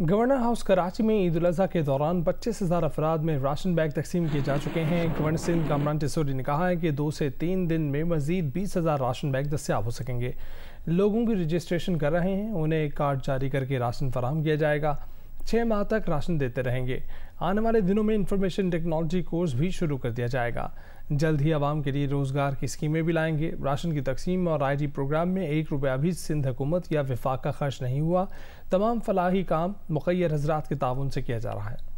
governor house Karachi में ईद अजी के दौरान पच्चीस हज़ार अफराद में राशन बैग तकसीम किए जा चुके हैं गवर्नर सिंध कामरान टिसोरी ने कहा है कि दो से तीन दिन में मजीद बीस हज़ार राशन बैग दस्याब हो सकेंगे लोगों की रजिस्ट्रेशन कर रहे हैं उन्हें कार्ड जारी करके राशन फराहम किया जाएगा छः माह तक राशन देते रहेंगे आने वाले दिनों में इंफॉर्मेशन टेक्नोलॉजी कोर्स भी शुरू कर दिया जाएगा जल्द ही आवाम के लिए रोज़गार की स्कीमें भी लाएंगे राशन की तकसीम और आईडी प्रोग्राम में एक रुपया भी सिंध हुकूमत या विफाक का खर्च नहीं हुआ तमाम फलाही काम मुखर हजरात के ताउन से किया जा रहा है